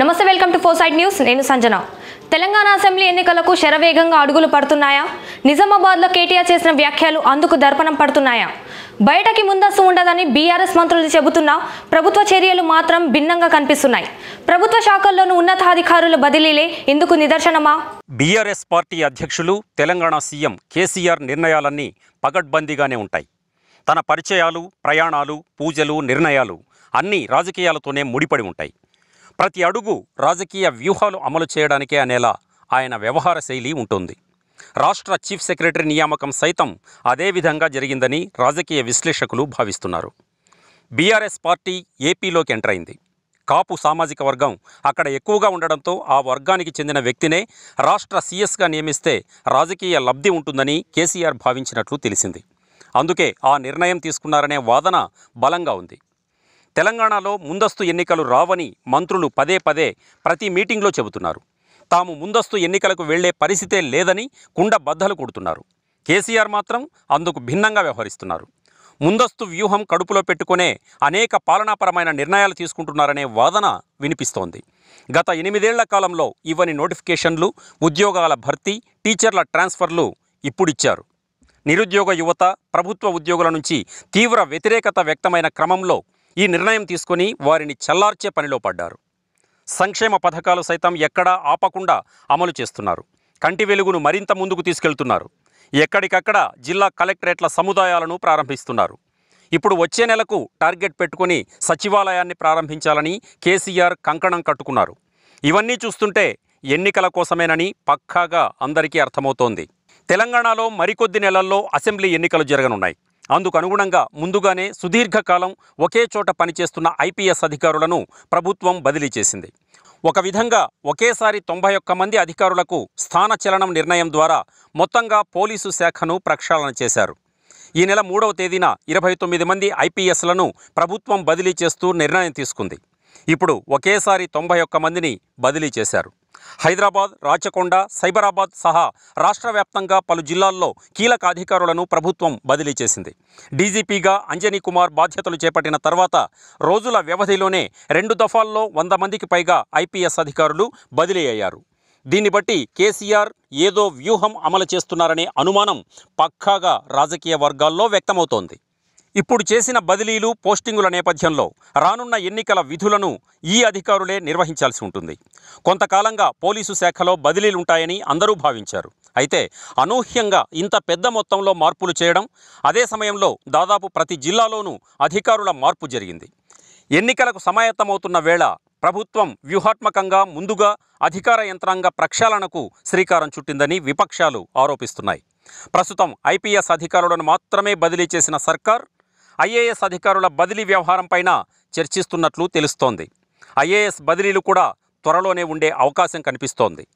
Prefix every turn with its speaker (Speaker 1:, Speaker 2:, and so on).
Speaker 1: నమస్తే welcome to four side news నేను Sanjana Telangana assembly ఎన్నికలకు శరవేగంగా అడుగులు పడుతున్నాయా నిజామాబాద్లో కేటీఆర్ చేసిన వ్యాఖ్యలు అందుకు దర్పణం పడుతున్నాయా బయటకి ముందస్తు ఉండదని బీఆర్ఎస్ మంత్రులు చెబుతున్నా ప్రభుత్వ చర్యలు మాత్రం భిన్నంగా కనిపిస్తున్నాయి ప్రభుత్వ శాఖల్లోని ఉన్నతాధికారుల బదిలీలే ఇందుకు నిదర్శనమా
Speaker 2: బీఆర్ఎస్ పార్టీ అధ్యక్షులు తెలంగాణ సీఎం కేసీఆర్ నిర్ణయాలన్నీ పగడ్బందీగానే ఉంటాయి తన పరిచయాలు ప్రయాణాలు పూజలు నిర్ణయాలు అన్నీ రాజకీయాలతోనే ముడిపడి ఉంటాయి ప్రతి అడుగు రాజకీయ వ్యూహాలు అమలు చేయడానికే అనేలా ఆయన వ్యవహార శైలి ఉంటుంది రాష్ట్ర చీఫ్ సెక్రటరీ నియామకం సైతం అదేవిధంగా జరిగిందని రాజకీయ విశ్లేషకులు భావిస్తున్నారు బీఆర్ఎస్ పార్టీ ఏపీలోకి ఎంటర్ అయింది కాపు సామాజిక వర్గం అక్కడ ఎక్కువగా ఉండడంతో ఆ వర్గానికి చెందిన వ్యక్తినే రాష్ట్ర సీఎస్గా నియమిస్తే రాజకీయ లబ్ధి ఉంటుందని కేసీఆర్ భావించినట్లు తెలిసింది అందుకే ఆ నిర్ణయం తీసుకున్నారనే వాదన బలంగా ఉంది తెలంగాణలో ముందస్తు ఎన్నికలు రావని మంత్రులు పదే పదే ప్రతి మీటింగ్లో చెబుతున్నారు తాము ముందస్తు ఎన్నికలకు వెళ్లే పరిస్థితే లేదని కుండ బద్దలు కొడుతున్నారు కేసీఆర్ మాత్రం అందుకు భిన్నంగా వ్యవహరిస్తున్నారు ముందస్తు వ్యూహం కడుపులో పెట్టుకునే అనేక పాలనాపరమైన నిర్ణయాలు తీసుకుంటున్నారనే వాదన వినిపిస్తోంది గత ఎనిమిదేళ్ల కాలంలో ఇవ్వని నోటిఫికేషన్లు ఉద్యోగాల భర్తీ టీచర్ల ట్రాన్స్ఫర్లు ఇప్పుడిచ్చారు నిరుద్యోగ యువత ప్రభుత్వ ఉద్యోగుల నుంచి తీవ్ర వ్యతిరేకత వ్యక్తమైన క్రమంలో ఈ నిర్ణయం తీసుకుని వారిని చల్లార్చే పనిలో పడ్డారు సంక్షేమ పథకాలు సైతం ఎక్కడా ఆపకుండా అమలు చేస్తున్నారు కంటి వెలుగును మరింత ముందుకు తీసుకెళ్తున్నారు ఎక్కడికక్కడ జిల్లా కలెక్టరేట్ల సముదాయాలను ప్రారంభిస్తున్నారు ఇప్పుడు వచ్చే నెలకు టార్గెట్ పెట్టుకుని సచివాలయాన్ని ప్రారంభించాలని కేసీఆర్ కంకణం కట్టుకున్నారు ఇవన్నీ చూస్తుంటే ఎన్నికల కోసమేనని పక్కాగా అందరికీ అర్థమవుతోంది తెలంగాణలో మరికొద్ది నెలల్లో అసెంబ్లీ ఎన్నికలు జరగనున్నాయి అందుకు అనుగుణంగా ముందుగానే సుదీర్ఘకాలం ఒకే చోట పనిచేస్తున్న ఐపీఎస్ అధికారులను ప్రభుత్వం బదిలీ చేసింది ఒక విధంగా ఒకేసారి తొంభై ఒక్క మంది అధికారులకు స్థాన చలనం నిర్ణయం ద్వారా మొత్తంగా పోలీసు శాఖను ప్రక్షాళన చేశారు ఈ నెల మూడవ తేదీన ఇరవై తొమ్మిది మంది ఐపీఎస్లను ప్రభుత్వం బదిలీ చేస్తూ నిర్ణయం తీసుకుంది ఇప్పుడు ఒకేసారి తొంభై ఒక్క మందిని బదిలీ చేశారు హైదరాబాద్ రాచకొండ సైబరాబాద్ సహా రాష్ట్ర వ్యాప్తంగా పలు జిల్లాల్లో కీలక అధికారులను ప్రభుత్వం బదిలీ చేసింది డీజీపీగా అంజనీ కుమార్ బాధ్యతలు చేపట్టిన తర్వాత రోజుల వ్యవధిలోనే రెండు దఫాల్లో వంద మందికి పైగా ఐపీఎస్ అధికారులు బదిలీ అయ్యారు దీన్ని బట్టి కేసీఆర్ ఏదో వ్యూహం అమలు చేస్తున్నారనే అనుమానం పక్కాగా రాజకీయ వర్గాల్లో వ్యక్తమవుతోంది ఇప్పుడు చేసిన బదిలీలు పోస్టింగుల నేపథ్యంలో రానున్న ఎన్నికల విధులను ఈ అధికారులే నిర్వహించాల్సి ఉంటుంది కొంతకాలంగా పోలీసు శాఖలో బదిలీలుంటాయని అందరూ భావించారు అయితే అనూహ్యంగా ఇంత పెద్ద మొత్తంలో మార్పులు చేయడం అదే సమయంలో దాదాపు ప్రతి జిల్లాలోనూ అధికారుల మార్పు జరిగింది ఎన్నికలకు సమాయత్తమవుతున్న వేళ ప్రభుత్వం వ్యూహాత్మకంగా ముందుగా అధికార యంత్రాంగ ప్రక్షాళనకు శ్రీకారం చుట్టిందని విపక్షాలు ఆరోపిస్తున్నాయి ప్రస్తుతం ఐపీఎస్ అధికారులను మాత్రమే బదిలీ చేసిన సర్కార్ ఐఏఎస్ అధికారుల బదిలీ వ్యవహారంపైన చర్చిస్తున్నట్లు తెలుస్తోంది ఐఏఎస్ బదిలీలు కూడా త్వరలోనే ఉండే అవకాశం కనిపిస్తోంది